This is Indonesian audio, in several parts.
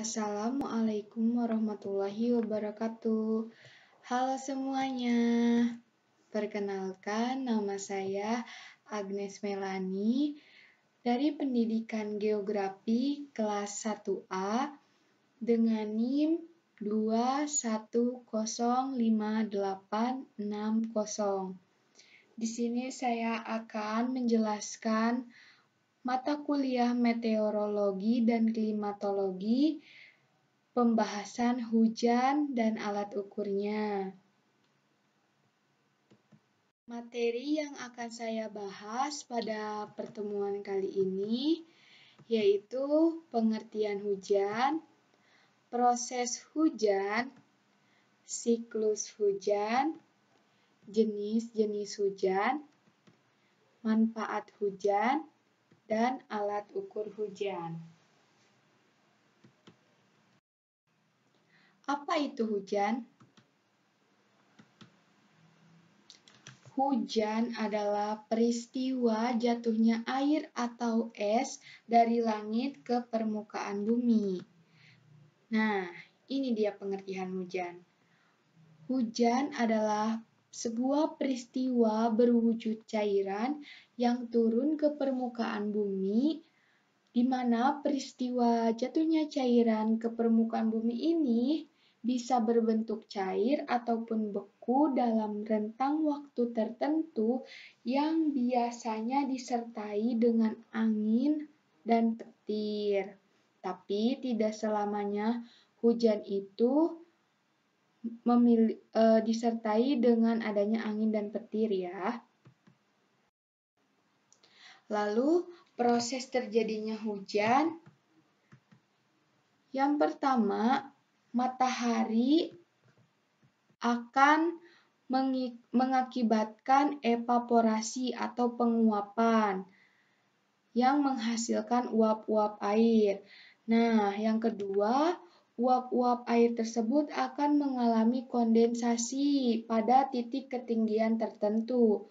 Assalamualaikum warahmatullahi wabarakatuh. Halo semuanya. Perkenalkan nama saya Agnes Melani dari Pendidikan Geografi kelas 1A dengan NIM 2105860. Di sini saya akan menjelaskan mata kuliah meteorologi dan klimatologi pembahasan hujan dan alat ukurnya. Materi yang akan saya bahas pada pertemuan kali ini yaitu pengertian hujan, proses hujan, siklus hujan, jenis-jenis hujan, manfaat hujan, dan alat ukur hujan. Apa itu hujan? Hujan adalah peristiwa jatuhnya air atau es dari langit ke permukaan bumi. Nah, ini dia pengertian hujan. Hujan adalah sebuah peristiwa berwujud cairan yang turun ke permukaan bumi, di mana peristiwa jatuhnya cairan ke permukaan bumi ini bisa berbentuk cair ataupun beku dalam rentang waktu tertentu yang biasanya disertai dengan angin dan petir. Tapi tidak selamanya hujan itu memili- e, disertai dengan adanya angin dan petir ya. Lalu proses terjadinya hujan yang pertama matahari akan mengakibatkan evaporasi atau penguapan yang menghasilkan uap-uap air. Nah, yang kedua, uap-uap air tersebut akan mengalami kondensasi pada titik ketinggian tertentu.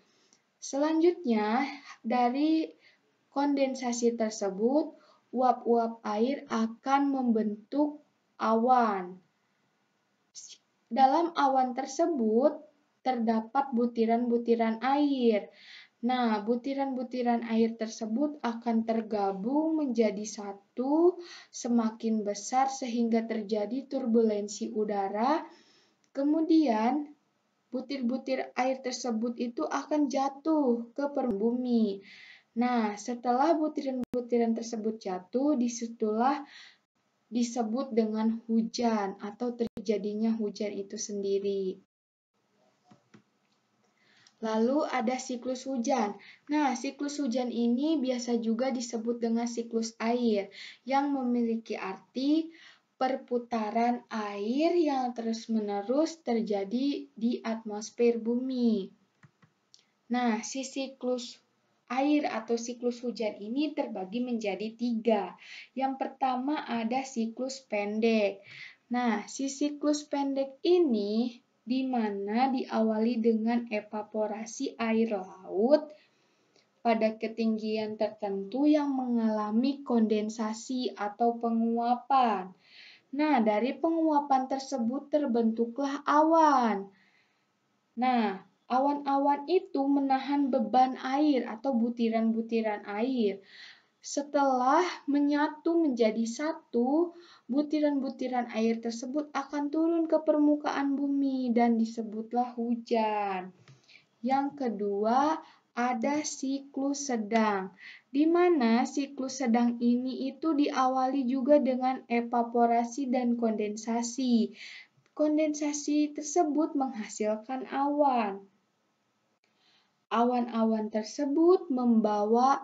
Selanjutnya, dari kondensasi tersebut, uap-uap air akan membentuk awan. Dalam awan tersebut terdapat butiran-butiran air. Nah, butiran-butiran air tersebut akan tergabung menjadi satu semakin besar sehingga terjadi turbulensi udara. Kemudian, butir-butir air tersebut itu akan jatuh ke bumi. Nah, setelah butiran-butiran tersebut jatuh, disitulah disebut dengan hujan atau terjadinya hujan itu sendiri. Lalu ada siklus hujan. Nah, siklus hujan ini biasa juga disebut dengan siklus air yang memiliki arti perputaran air yang terus-menerus terjadi di atmosfer bumi. Nah, si siklus air atau siklus hujan ini terbagi menjadi tiga. Yang pertama ada siklus pendek. Nah, si siklus pendek ini di mana diawali dengan evaporasi air laut pada ketinggian tertentu yang mengalami kondensasi atau penguapan. Nah, dari penguapan tersebut terbentuklah awan. Nah, Awan-awan itu menahan beban air atau butiran-butiran air. Setelah menyatu menjadi satu, butiran-butiran air tersebut akan turun ke permukaan bumi dan disebutlah hujan. Yang kedua, ada siklus sedang, di mana siklus sedang ini itu diawali juga dengan evaporasi dan kondensasi. Kondensasi tersebut menghasilkan awan. Awan-awan tersebut membawa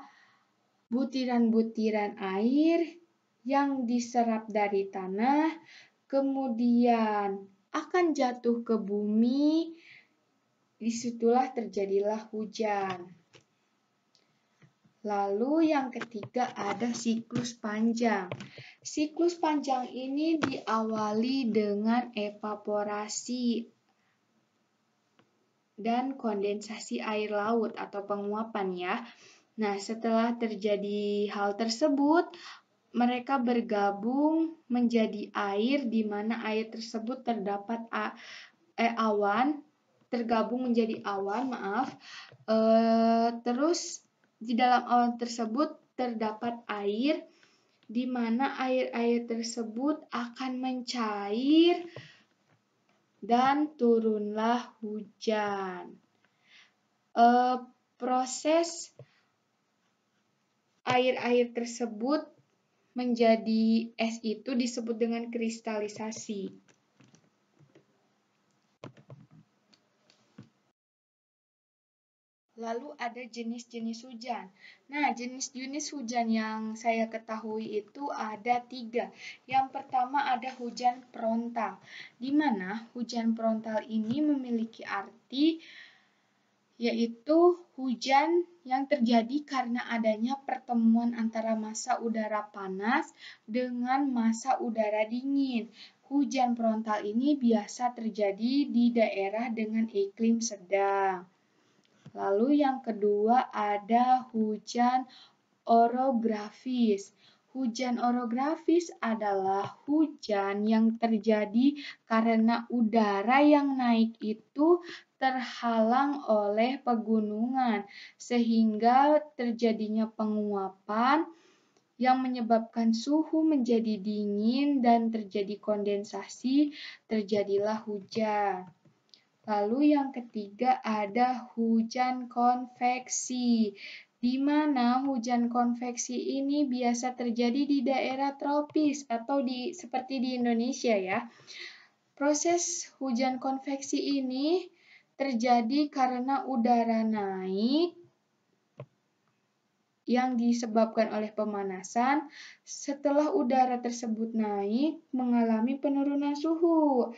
butiran-butiran air yang diserap dari tanah, kemudian akan jatuh ke bumi. Disitulah terjadilah hujan. Lalu yang ketiga ada siklus panjang. Siklus panjang ini diawali dengan evaporasi dan kondensasi air laut atau penguapan ya. Nah, setelah terjadi hal tersebut, mereka bergabung menjadi air di mana air tersebut terdapat a, eh, awan tergabung menjadi awan, maaf. E, terus di dalam awan tersebut terdapat air di mana air-air tersebut akan mencair dan turunlah hujan. E, proses air-air tersebut menjadi es itu disebut dengan kristalisasi. Lalu ada jenis-jenis hujan. Nah, jenis-jenis hujan yang saya ketahui itu ada tiga. Yang pertama ada hujan frontal, di mana hujan frontal ini memiliki arti yaitu hujan yang terjadi karena adanya pertemuan antara massa udara panas dengan massa udara dingin. Hujan frontal ini biasa terjadi di daerah dengan iklim sedang. Lalu yang kedua ada hujan orografis. Hujan orografis adalah hujan yang terjadi karena udara yang naik itu terhalang oleh pegunungan, sehingga terjadinya penguapan yang menyebabkan suhu menjadi dingin dan terjadi kondensasi, terjadilah hujan. Lalu yang ketiga ada hujan konveksi di mana hujan konveksi ini biasa terjadi di daerah tropis atau di seperti di Indonesia ya. Proses hujan konveksi ini terjadi karena udara naik yang disebabkan oleh pemanasan. Setelah udara tersebut naik, mengalami penurunan suhu.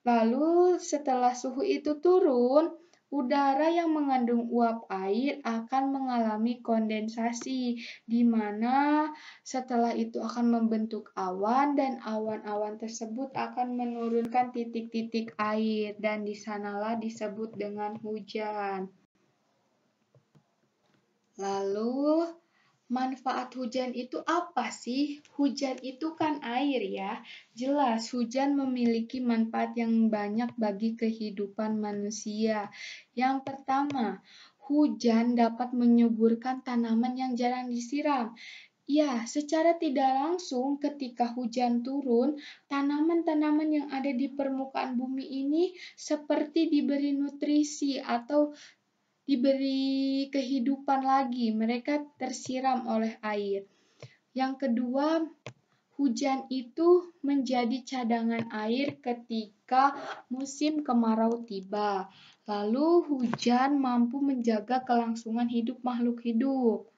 Lalu setelah suhu itu turun, udara yang mengandung uap air akan mengalami kondensasi di mana setelah itu akan membentuk awan dan awan-awan tersebut akan menurunkan titik-titik air dan disanalah disebut dengan hujan. Lalu manfaat hujan itu apa sih? Hujan itu kan air ya. Jelas hujan memiliki manfaat yang banyak bagi kehidupan manusia. Yang pertama, hujan dapat menyuburkan tanaman yang jarang disiram. Ya, secara tidak langsung ketika hujan turun, tanaman-tanaman yang ada di permukaan bumi ini seperti diberi nutrisi atau diberi kehidupan lagi, mereka tersiram oleh air. Yang kedua, hujan itu menjadi cadangan air ketika musim kemarau tiba. Lalu hujan mampu menjaga kelangsungan hidup makhluk hidup.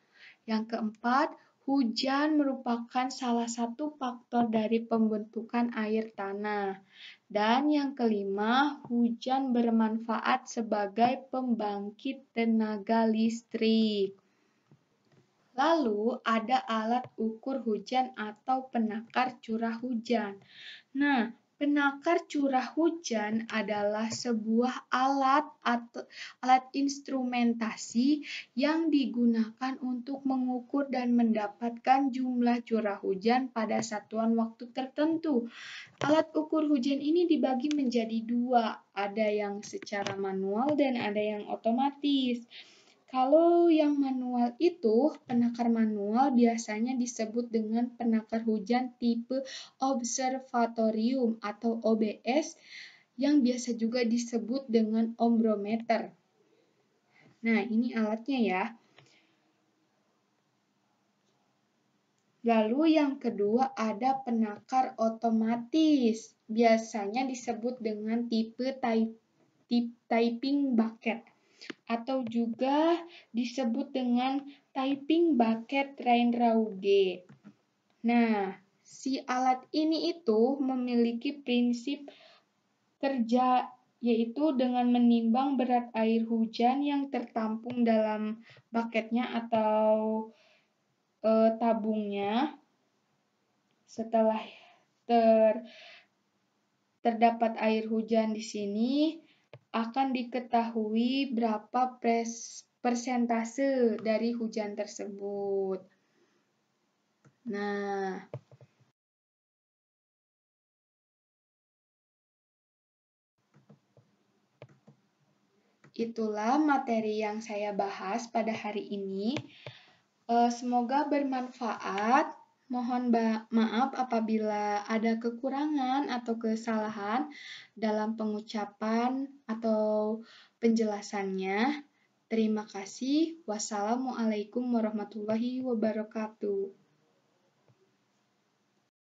Yang keempat, Hujan merupakan salah satu faktor dari pembentukan air tanah. Dan yang kelima, hujan bermanfaat sebagai pembangkit tenaga listrik. Lalu ada alat ukur hujan atau penakar curah hujan. Nah, Penakar curah hujan adalah sebuah alat atau alat instrumentasi yang digunakan untuk mengukur dan mendapatkan jumlah curah hujan pada satuan waktu tertentu. Alat ukur hujan ini dibagi menjadi dua, ada yang secara manual dan ada yang otomatis. Kalau yang manual itu, penakar manual biasanya disebut dengan penakar hujan tipe observatorium atau OBS yang biasa juga disebut dengan ombrometer. Nah, ini alatnya ya. Lalu yang kedua ada penakar otomatis. Biasanya disebut dengan tipe typing bucket atau juga disebut dengan typing bucket Rainrauge. Nah, si alat ini itu memiliki prinsip kerja yaitu dengan menimbang berat air hujan yang tertampung dalam bucketnya atau e, tabungnya setelah ter terdapat air hujan di sini akan diketahui berapa persentase dari hujan tersebut. Nah, itulah materi yang saya bahas pada hari ini. Eh, semoga bermanfaat. Mohon maaf apabila ada kekurangan atau kesalahan dalam pengucapan atau penjelasannya. Terima kasih. Wassalamualaikum warahmatullahi wabarakatuh.